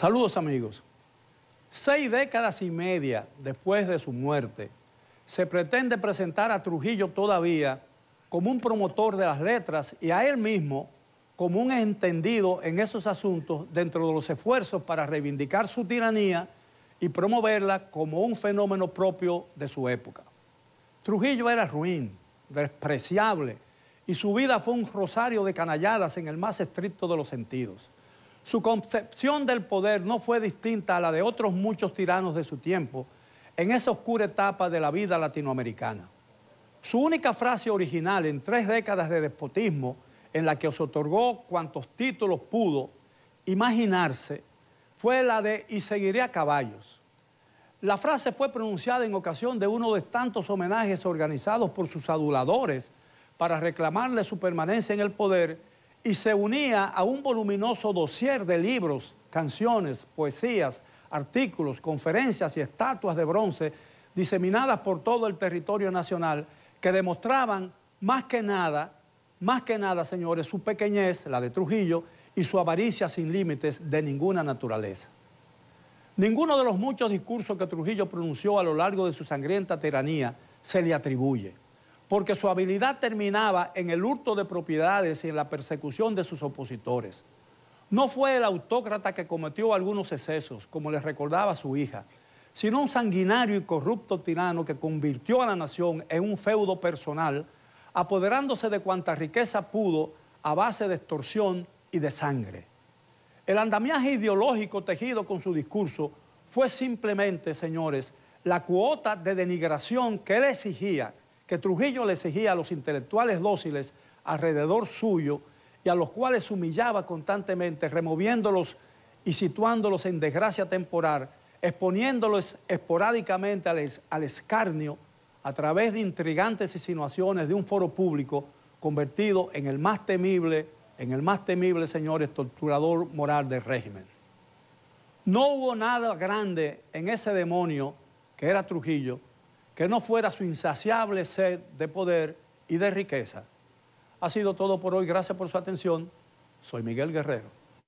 Saludos amigos. Seis décadas y media después de su muerte, se pretende presentar a Trujillo todavía como un promotor de las letras y a él mismo como un entendido en esos asuntos dentro de los esfuerzos para reivindicar su tiranía y promoverla como un fenómeno propio de su época. Trujillo era ruin, despreciable, y su vida fue un rosario de canalladas en el más estricto de los sentidos. Su concepción del poder no fue distinta a la de otros muchos tiranos de su tiempo en esa oscura etapa de la vida latinoamericana. Su única frase original en tres décadas de despotismo, en la que os otorgó cuantos títulos pudo imaginarse, fue la de y seguiré a caballos. La frase fue pronunciada en ocasión de uno de tantos homenajes organizados por sus aduladores para reclamarle su permanencia en el poder y se unía a un voluminoso dossier de libros, canciones, poesías, artículos, conferencias y estatuas de bronce diseminadas por todo el territorio nacional que demostraban más que nada, más que nada, señores, su pequeñez, la de Trujillo, y su avaricia sin límites de ninguna naturaleza. Ninguno de los muchos discursos que Trujillo pronunció a lo largo de su sangrienta tiranía se le atribuye porque su habilidad terminaba en el hurto de propiedades y en la persecución de sus opositores. No fue el autócrata que cometió algunos excesos, como les recordaba su hija, sino un sanguinario y corrupto tirano que convirtió a la nación en un feudo personal, apoderándose de cuanta riqueza pudo a base de extorsión y de sangre. El andamiaje ideológico tejido con su discurso fue simplemente, señores, la cuota de denigración que él exigía que Trujillo le exigía a los intelectuales dóciles alrededor suyo y a los cuales humillaba constantemente, removiéndolos y situándolos en desgracia temporal, exponiéndolos esporádicamente al, al escarnio a través de intrigantes insinuaciones de un foro público convertido en el más temible, en el más temible, señores, torturador moral del régimen. No hubo nada grande en ese demonio que era Trujillo, que no fuera su insaciable sed de poder y de riqueza. Ha sido todo por hoy. Gracias por su atención. Soy Miguel Guerrero.